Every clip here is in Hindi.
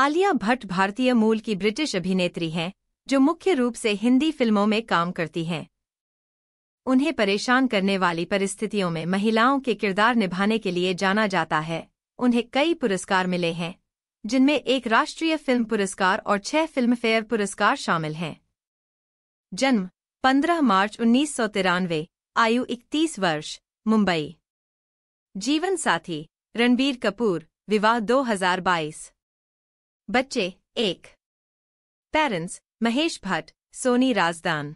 आलिया भट्ट भारतीय मूल की ब्रिटिश अभिनेत्री हैं जो मुख्य रूप से हिंदी फिल्मों में काम करती हैं उन्हें परेशान करने वाली परिस्थितियों में महिलाओं के किरदार निभाने के लिए जाना जाता है उन्हें कई पुरस्कार मिले हैं जिनमें एक राष्ट्रीय फिल्म पुरस्कार और छह फिल्म फेयर पुरस्कार शामिल हैं जन्म 15 मार्च उन्नीस सौ तिरानवे आयु 31 वर्ष मुंबई जीवन साथी रणबीर कपूर विवाह 2022 बच्चे एक parents Mahesh Bhatt Soni Razdan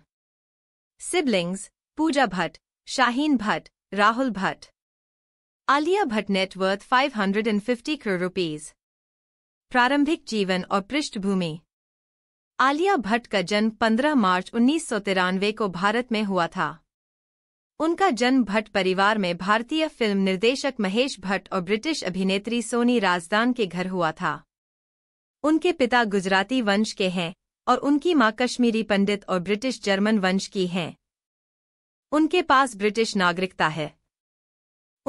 siblings Pooja Bhatt Shaheen Bhatt Rahul Bhatt Alia Bhatt net worth 550 crore rupees प्रारंभिक जीवन और पृष्ठभूमि आलिया भट्ट का जन्म 15 मार्च उन्नीस को भारत में हुआ था उनका जन्म भट्ट परिवार में भारतीय फिल्म निर्देशक महेश भट्ट और ब्रिटिश अभिनेत्री सोनी राजदान के घर हुआ था उनके पिता गुजराती वंश के हैं और उनकी मां कश्मीरी पंडित और ब्रिटिश जर्मन वंश की हैं उनके पास ब्रिटिश नागरिकता है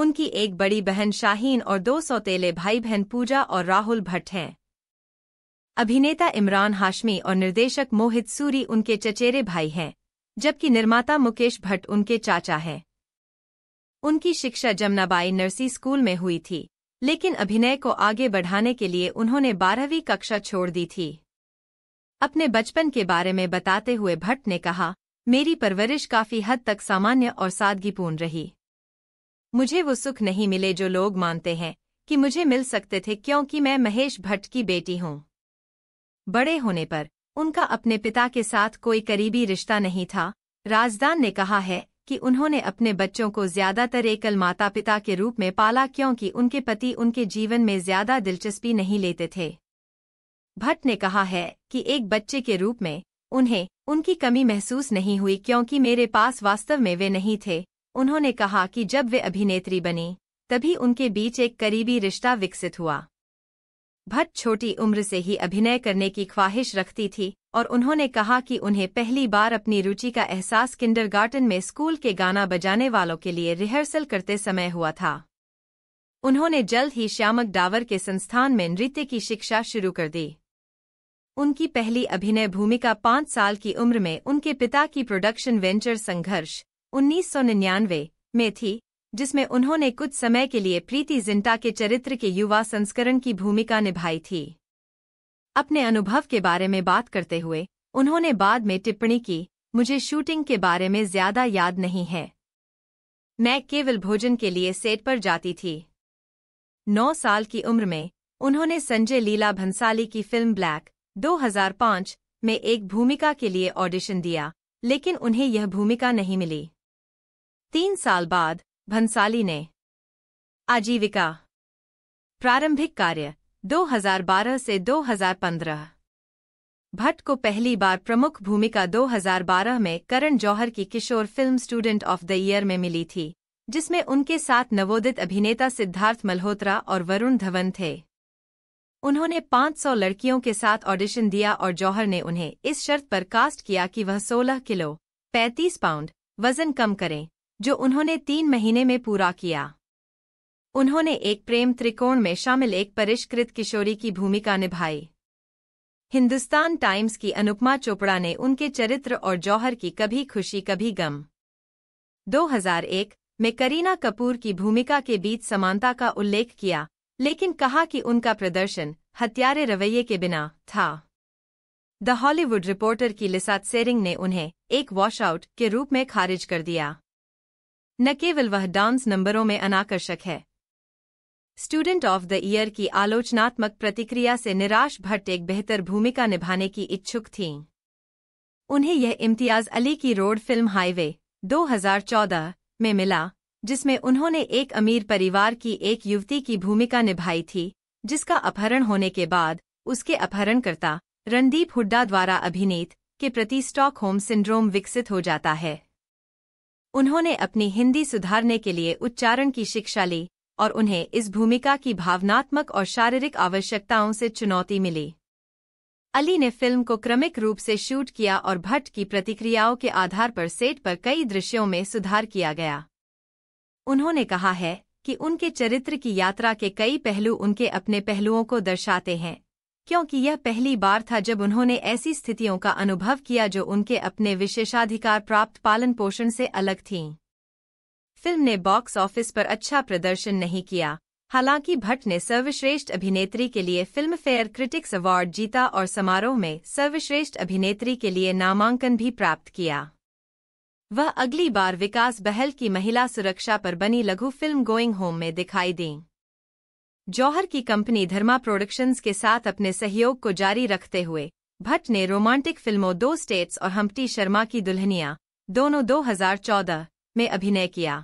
उनकी एक बड़ी बहन शाहीन और दो सौतेले भाई बहन पूजा और राहुल भट्ट हैं अभिनेता इमरान हाशमी और निर्देशक मोहित सूरी उनके चचेरे भाई हैं जबकि निर्माता मुकेश भट्ट उनके चाचा हैं उनकी शिक्षा जमनाबाई नर्सी स्कूल में हुई थी लेकिन अभिनय को आगे बढ़ाने के लिए उन्होंने बारहवीं कक्षा छोड़ दी थी अपने बचपन के बारे में बताते हुए भट्ट ने कहा मेरी परवरिश काफी हद तक सामान्य और सादगीपूर्ण रही मुझे वो सुख नहीं मिले जो लोग मानते हैं कि मुझे मिल सकते थे क्योंकि मैं महेश भट्ट की बेटी हूँ बड़े होने पर उनका अपने पिता के साथ कोई करीबी रिश्ता नहीं था राजदान ने कहा है कि उन्होंने अपने बच्चों को ज्यादातर एकल माता पिता के रूप में पाला क्योंकि उनके पति उनके जीवन में ज्यादा दिलचस्पी नहीं लेते थे भट्ट ने कहा है कि एक बच्चे के रूप में उन्हें उनकी कमी महसूस नहीं हुई क्योंकि मेरे पास वास्तव में वे नहीं थे उन्होंने कहा कि जब वे अभिनेत्री बनी तभी उनके बीच एक करीबी रिश्ता विकसित हुआ भट्ट छोटी उम्र से ही अभिनय करने की ख्वाहिश रखती थी और उन्होंने कहा कि उन्हें पहली बार अपनी रुचि का एहसास किंडरगार्टन में स्कूल के गाना बजाने वालों के लिए रिहर्सल करते समय हुआ था उन्होंने जल्द ही श्यामक डावर के संस्थान में नृत्य की शिक्षा शुरू कर दी उनकी पहली अभिनय भूमिका पांच साल की उम्र में उनके पिता की प्रोडक्शन वेंचर संघर्ष उन्नीस में थी जिसमें उन्होंने कुछ समय के लिए प्रीति जिंटा के चरित्र के युवा संस्करण की भूमिका निभाई थी अपने अनुभव के बारे में बात करते हुए उन्होंने बाद में टिप्पणी की मुझे शूटिंग के बारे में ज्यादा याद नहीं है मैं केवल भोजन के लिए सेट पर जाती थी नौ साल की उम्र में उन्होंने संजय लीला भंसाली की फिल्म ब्लैक 2005 में एक भूमिका के लिए ऑडिशन दिया लेकिन उन्हें यह भूमिका नहीं मिली तीन साल बाद भंसाली ने आजीविका प्रारंभिक कार्य 2012 से 2015 भट्ट को पहली बार प्रमुख भूमिका 2012 में करण जौहर की किशोर film student of the year में मिली थी जिसमें उनके साथ नवोदित अभिनेता सिद्धार्थ मल्होत्रा और वरुण धवन थे उन्होंने 500 लड़कियों के साथ ऑडिशन दिया और जौहर ने उन्हें इस शर्त पर कास्ट किया कि वह 16 किलो 35 पाउंड वजन कम करें जो उन्होंने तीन महीने में पूरा किया उन्होंने एक प्रेम त्रिकोण में शामिल एक परिष्कृत किशोरी की भूमिका निभाई हिंदुस्तान टाइम्स की अनुपमा चोपड़ा ने उनके चरित्र और जौहर की कभी खुशी कभी गम 2001 में करीना कपूर की भूमिका के बीच समानता का उल्लेख किया लेकिन कहा कि उनका प्रदर्शन हत्यारे रवैये के बिना था द हॉलीवुड रिपोर्टर की लिसात सेरिंग ने उन्हें एक वॉशआउट के रूप में खारिज कर दिया न केवल वह डांस नंबरों में अनाकर्षक है स्टूडेंट ऑफ द ईयर की आलोचनात्मक प्रतिक्रिया से निराश भट्ट एक बेहतर भूमिका निभाने की इच्छुक थीं उन्हें यह इम्तियाज अली की रोड फिल्म हाईवे 2014 में मिला जिसमें उन्होंने एक अमीर परिवार की एक युवती की भूमिका निभाई थी जिसका अपहरण होने के बाद उसके अपहरणकर्ता रणदीप हुड्डा द्वारा अभिनीत के प्रति स्टॉकहोम सिंड्रोम विकसित हो जाता है उन्होंने अपनी हिंदी सुधारने के लिए उच्चारण की शिक्षा ली और उन्हें इस भूमिका की भावनात्मक और शारीरिक आवश्यकताओं से चुनौती मिली अली ने फिल्म को क्रमिक रूप से शूट किया और भट्ट की प्रतिक्रियाओं के आधार पर सेट पर कई दृश्यों में सुधार किया गया उन्होंने कहा है कि उनके चरित्र की यात्रा के कई पहलू उनके अपने पहलुओं को दर्शाते हैं क्योंकि यह पहली बार था जब उन्होंने ऐसी स्थितियों का अनुभव किया जो उनके अपने विशेषाधिकार प्राप्त पालन पोषण से अलग थीं फिल्म ने बॉक्स ऑफिस पर अच्छा प्रदर्शन नहीं किया हालांकि भट्ट ने सर्वश्रेष्ठ अभिनेत्री के लिए फिल्म फेयर क्रिटिक्स अवार्ड जीता और समारोह में सर्वश्रेष्ठ अभिनेत्री के लिए नामांकन भी प्राप्त किया वह अगली बार विकास बहल की महिला सुरक्षा पर बनी लघु फिल्म गोइंग होम में दिखाई दें जौहर की कंपनी धर्मा प्रोडक्शंस के साथ अपने सहयोग को जारी रखते हुए भट्ट ने रोमांटिक फिल्मों दो स्टेट्स और हम्पटी शर्मा की दुल्हनिया दोनों 2014 में अभिनय किया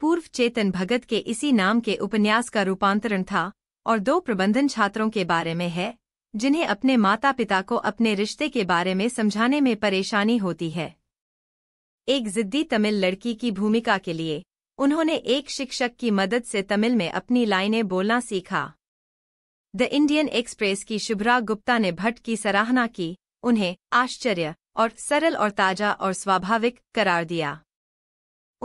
पूर्व चेतन भगत के इसी नाम के उपन्यास का रूपांतरण था और दो प्रबंधन छात्रों के बारे में है जिन्हें अपने माता पिता को अपने रिश्ते के बारे में समझाने में परेशानी होती है एक जिद्दी तमिल लड़की की भूमिका के लिए उन्होंने एक शिक्षक की मदद से तमिल में अपनी लाइनें बोलना सीखा द इंडियन एक्सप्रेस की शुभ्रा गुप्ता ने भट्ट की सराहना की उन्हें आश्चर्य और सरल और ताजा और स्वाभाविक करार दिया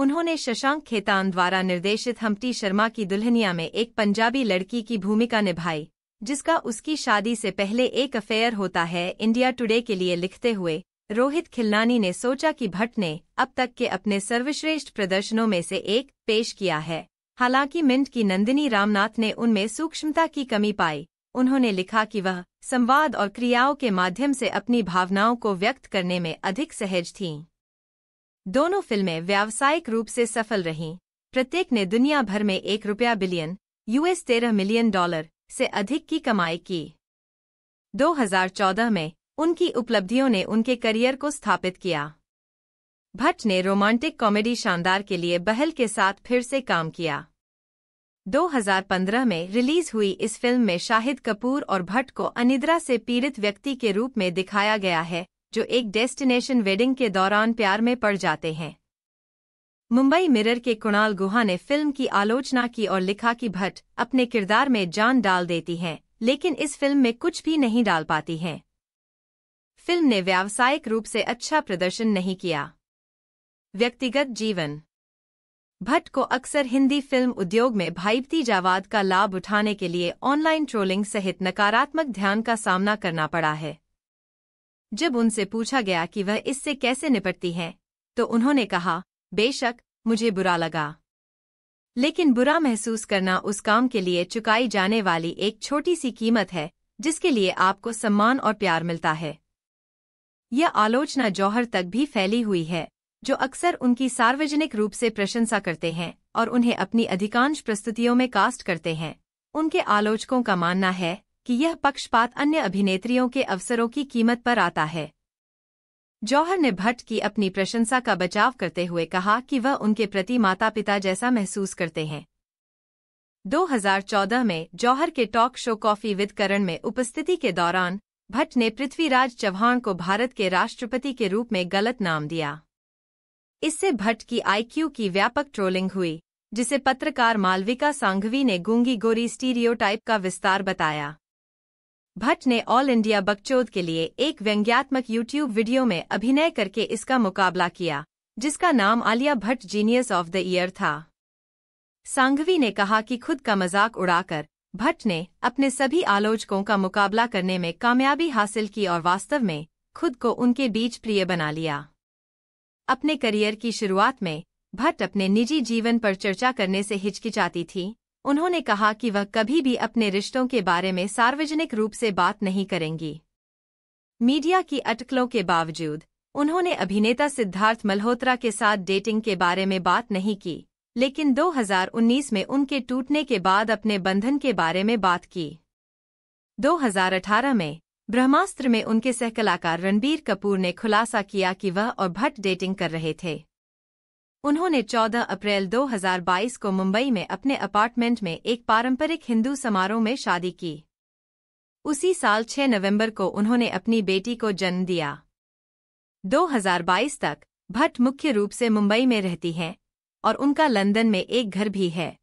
उन्होंने शशांक खेतान द्वारा निर्देशित हम्प्टी शर्मा की दुल्हनिया में एक पंजाबी लड़की की भूमिका निभाई जिसका उसकी शादी से पहले एक अफेयर होता है इंडिया टुडे के लिए लिखते हुए रोहित खिल्लानी ने सोचा कि भट्ट ने अब तक के अपने सर्वश्रेष्ठ प्रदर्शनों में से एक पेश किया है हालांकि मिंट की नंदिनी रामनाथ ने उनमें सूक्ष्मता की कमी पाई उन्होंने लिखा कि वह संवाद और क्रियाओं के माध्यम से अपनी भावनाओं को व्यक्त करने में अधिक सहज थीं दोनों फिल्में व्यावसायिक रूप से सफल रहीं प्रत्येक ने दुनिया भर में एक रुपया बिलियन यूएस तेरह मिलियन डॉलर से अधिक की कमाई की 2014 में उनकी उपलब्धियों ने उनके करियर को स्थापित किया भट्ट ने रोमांटिक कॉमेडी शानदार के लिए बहल के साथ फिर से काम किया 2015 में रिलीज हुई इस फिल्म में शाहिद कपूर और भट्ट को अनिद्रा से पीड़ित व्यक्ति के रूप में दिखाया गया है जो एक डेस्टिनेशन वेडिंग के दौरान प्यार में पड़ जाते हैं मुंबई मिरर के कुणाल गुहा ने फिल्म की आलोचना की और लिखा कि भट्ट अपने किरदार में जान डाल देती हैं लेकिन इस फिल्म में कुछ भी नहीं डाल पाती हैं फिल्म ने व्यावसायिक रूप से अच्छा प्रदर्शन नहीं किया व्यक्तिगत जीवन भट्ट को अक्सर हिंदी फिल्म उद्योग में भाईपती जावाद का लाभ उठाने के लिए ऑनलाइन ट्रोलिंग सहित नकारात्मक ध्यान का सामना करना पड़ा है जब उनसे पूछा गया कि वह इससे कैसे निपटती हैं, तो उन्होंने कहा बेशक मुझे बुरा लगा लेकिन बुरा महसूस करना उस काम के लिए चुकाई जाने वाली एक छोटी सी कीमत है जिसके लिए आपको सम्मान और प्यार मिलता है यह आलोचना जौहर तक भी फैली हुई है जो अक्सर उनकी सार्वजनिक रूप से प्रशंसा करते हैं और उन्हें अपनी अधिकांश प्रस्तुतियों में कास्ट करते हैं उनके आलोचकों का मानना है कि यह पक्षपात अन्य अभिनेत्रियों के अवसरों की कीमत पर आता है जौहर ने भट्ट की अपनी प्रशंसा का बचाव करते हुए कहा कि वह उनके प्रति माता पिता जैसा महसूस करते हैं 2014 में जौहर के talk show coffee with Karan में उपस्थिति के दौरान भट्ट ने पृथ्वीराज चौहान को भारत के राष्ट्रपति के रूप में गलत नाम दिया इससे भट्ट की आईक्यू की व्यापक ट्रोलिंग हुई जिसे पत्रकार मालविका सांघवी ने गूंगी गोरी स्टीरियोटाइप का विस्तार बताया भट्ट ने ऑल इंडिया बकचोद के लिए एक व्यंग्यात्मक यूट्यूब वीडियो में अभिनय करके इसका मुकाबला किया जिसका नाम Alia Bhatt genius of the year था सांघवी ने कहा कि खुद का मजाक उड़ाकर भट्ट ने अपने सभी आलोचकों का मुकाबला करने में कामयाबी हासिल की और वास्तव में खुद को उनके बीच प्रिय बना लिया अपने करियर की शुरुआत में भट्ट अपने निजी जीवन पर चर्चा करने से हिचकिचाती थी उन्होंने कहा कि वह कभी भी अपने रिश्तों के बारे में सार्वजनिक रूप से बात नहीं करेंगी मीडिया की अटकलों के बावजूद उन्होंने अभिनेता सिद्धार्थ मल्होत्रा के साथ डेटिंग के बारे में बात नहीं की लेकिन 2019 में उनके टूटने के बाद अपने बंधन के बारे में बात की 2018 में ब्रह्मास्त्र में उनके सहकलाकार रणबीर कपूर ने खुलासा किया कि वह और भट्ट डेटिंग कर रहे थे उन्होंने 14 अप्रैल 2022 को मुंबई में अपने अपार्टमेंट में एक पारंपरिक हिंदू समारोह में शादी की उसी साल 6 नवंबर को उन्होंने अपनी बेटी को जन्म दिया 2022 तक भट्ट मुख्य रूप से मुंबई में रहती हैं और उनका लंदन में एक घर भी है